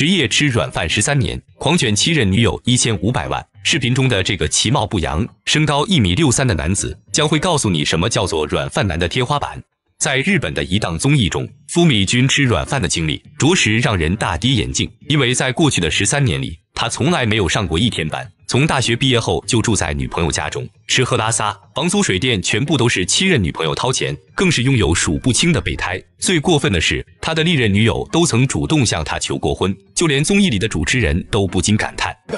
职业吃软饭十三年，狂卷七任女友一千五百万。视频中的这个其貌不扬、身高一米六三的男子，将会告诉你什么叫做软饭男的天花板。在日本的一档综艺中，夫米君吃软饭的经历着实让人大跌眼镜，因为在过去的十三年里。他从来没有上过一天班，从大学毕业后就住在女朋友家中，吃喝拉撒、房租水电全部都是七任女朋友掏钱，更是拥有数不清的备胎。最过分的是，他的历任女友都曾主动向他求过婚，就连综艺里的主持人都不禁感叹。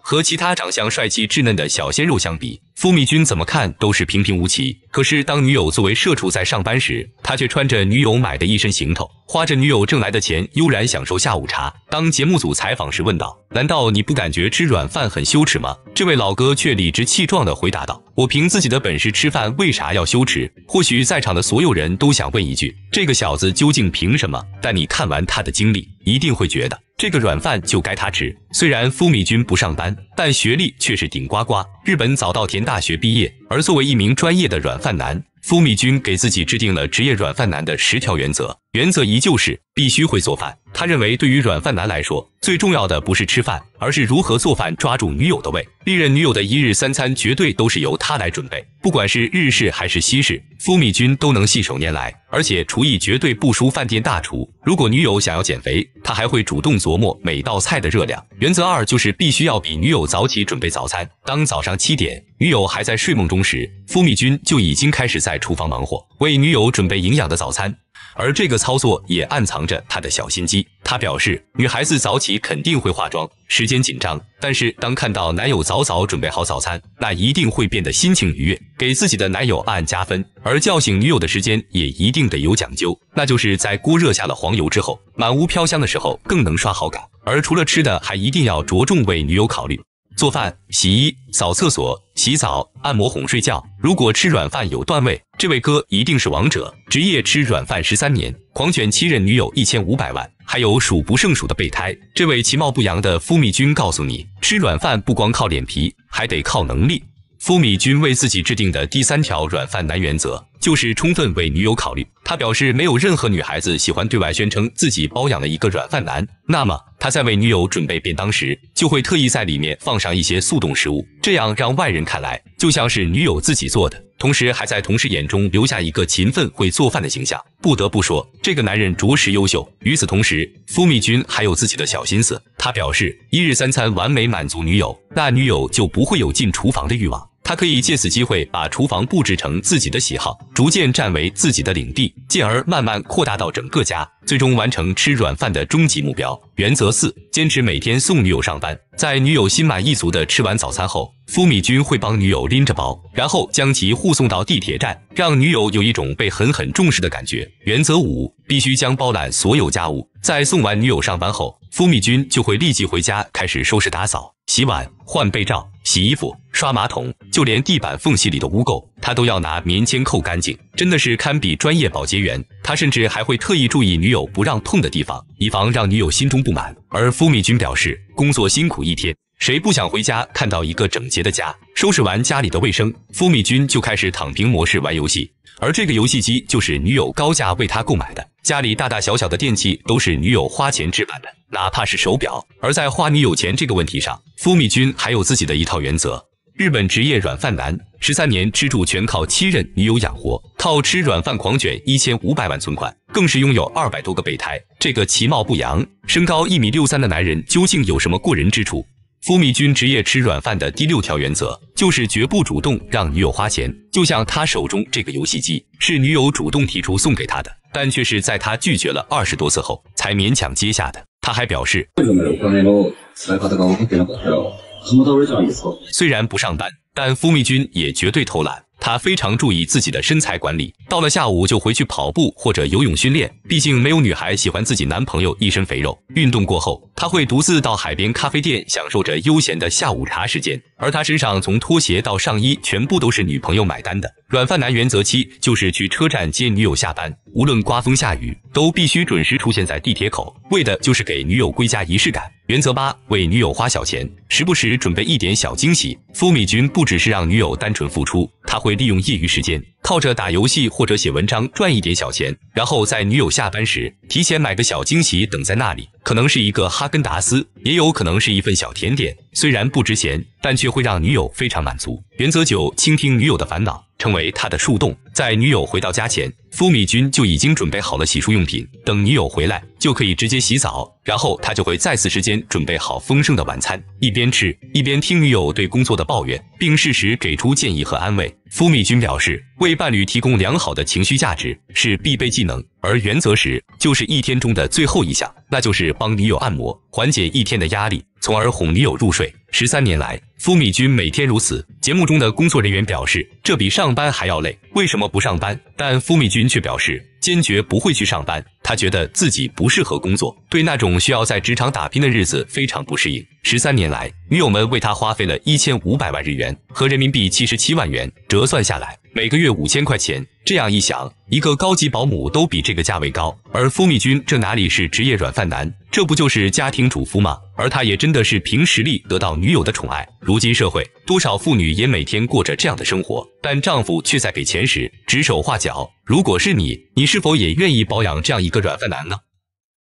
和其他长相帅气、稚嫩的小鲜肉相比。付密君怎么看都是平平无奇，可是当女友作为社畜在上班时，他却穿着女友买的一身行头，花着女友挣来的钱悠然享受下午茶。当节目组采访时问道：“难道你不感觉吃软饭很羞耻吗？”这位老哥却理直气壮地回答道：“我凭自己的本事吃饭，为啥要羞耻？”或许在场的所有人都想问一句：“这个小子究竟凭什么？”但你看完他的经历，一定会觉得。这个软饭就该他吃。虽然夫米君不上班，但学历却是顶呱呱，日本早稻田大学毕业。而作为一名专业的软饭男，夫米君给自己制定了职业软饭男的十条原则。原则一就是必须会做饭。他认为，对于软饭男来说，最重要的不是吃饭，而是如何做饭，抓住女友的胃。历任女友的一日三餐绝对都是由他来准备，不管是日式还是西式，富米君都能信手拈来，而且厨艺绝对不输饭店大厨。如果女友想要减肥，他还会主动琢磨每道菜的热量。原则二就是必须要比女友早起准备早餐。当早上七点，女友还在睡梦中时，富米君就已经开始在厨房忙活，为女友准备营养的早餐。而这个操作也暗藏着他的小心机。他表示，女孩子早起肯定会化妆，时间紧张，但是当看到男友早早准备好早餐，那一定会变得心情愉悦，给自己的男友暗暗加分。而叫醒女友的时间也一定得有讲究，那就是在锅热下了黄油之后，满屋飘香的时候，更能刷好感。而除了吃的，还一定要着重为女友考虑。做饭、洗衣、扫厕所、洗澡、按摩、哄睡觉。如果吃软饭有段位，这位哥一定是王者。职业吃软饭十三年，狂卷七任女友一千五百万，还有数不胜数的备胎。这位其貌不扬的夫秘君告诉你，吃软饭不光靠脸皮，还得靠能力。付米军为自己制定的第三条软饭男原则，就是充分为女友考虑。他表示，没有任何女孩子喜欢对外宣称自己包养了一个软饭男。那么他在为女友准备便当时，就会特意在里面放上一些速冻食物，这样让外人看来。就像是女友自己做的，同时还在同事眼中留下一个勤奋会做饭的形象。不得不说，这个男人着实优秀。与此同时，夫密君还有自己的小心思，他表示一日三餐完美满足女友，那女友就不会有进厨房的欲望。他可以借此机会把厨房布置成自己的喜好，逐渐占为自己的领地，进而慢慢扩大到整个家，最终完成吃软饭的终极目标。原则四：坚持每天送女友上班。在女友心满意足地吃完早餐后，夫米君会帮女友拎着包，然后将其护送到地铁站，让女友有一种被狠狠重视的感觉。原则五：必须将包揽所有家务。在送完女友上班后，夫米君就会立即回家开始收拾打扫、洗碗、换被罩。洗衣服、刷马桶，就连地板缝隙里的污垢，他都要拿棉签扣干净，真的是堪比专业保洁员。他甚至还会特意注意女友不让碰的地方，以防让女友心中不满。而付米军表示，工作辛苦一天，谁不想回家看到一个整洁的家？收拾完家里的卫生，付米军就开始躺平模式玩游戏，而这个游戏机就是女友高价为他购买的。家里大大小小的电器都是女友花钱置办的。哪怕是手表。而在花女友钱这个问题上，富米君还有自己的一套原则。日本职业软饭男，十三年吃住全靠七任女友养活，靠吃软饭狂卷一千五百万存款，更是拥有二百多个备胎。这个其貌不扬、身高一米六三的男人究竟有什么过人之处？富米君职业吃软饭的第六条原则就是绝不主动让女友花钱。就像他手中这个游戏机，是女友主动提出送给他的，但却是在他拒绝了二十多次后才勉强接下的。他还表示，虽然不上班，但夫密军也绝对偷懒。他非常注意自己的身材管理，到了下午就回去跑步或者游泳训练。毕竟没有女孩喜欢自己男朋友一身肥肉。运动过后，他会独自到海边咖啡店享受着悠闲的下午茶时间。而他身上从拖鞋到上衣全部都是女朋友买单的。软饭男原则七就是去车站接女友下班，无论刮风下雨都必须准时出现在地铁口，为的就是给女友归家仪式感。原则八为女友花小钱，时不时准备一点小惊喜。苏米君不只是让女友单纯付出。他会利用业余时间，靠着打游戏或者写文章赚一点小钱，然后在女友下班时提前买个小惊喜等在那里，可能是一个哈根达斯，也有可能是一份小甜点。虽然不值钱，但却会让女友非常满足。原则九：倾听女友的烦恼，成为她的树洞，在女友回到家前。付米君就已经准备好了洗漱用品，等女友回来就可以直接洗澡。然后他就会在此时间准备好丰盛的晚餐，一边吃一边听女友对工作的抱怨，并适时给出建议和安慰。付米君表示，为伴侣提供良好的情绪价值是必备技能，而原则时就是一天中的最后一项，那就是帮女友按摩，缓解一天的压力，从而哄女友入睡。十三年来。付米君每天如此。节目中的工作人员表示，这比上班还要累。为什么不上班？但付米君却表示坚决不会去上班。他觉得自己不适合工作，对那种需要在职场打拼的日子非常不适应。十三年来，女友们为他花费了一千五百万日元和人民币七十七万元，折算下来。每个月五千块钱，这样一想，一个高级保姆都比这个价位高。而蜂蜜君这哪里是职业软饭男，这不就是家庭主妇吗？而他也真的是凭实力得到女友的宠爱。如今社会，多少妇女也每天过着这样的生活，但丈夫却在给钱时指手画脚。如果是你，你是否也愿意保养这样一个软饭男呢？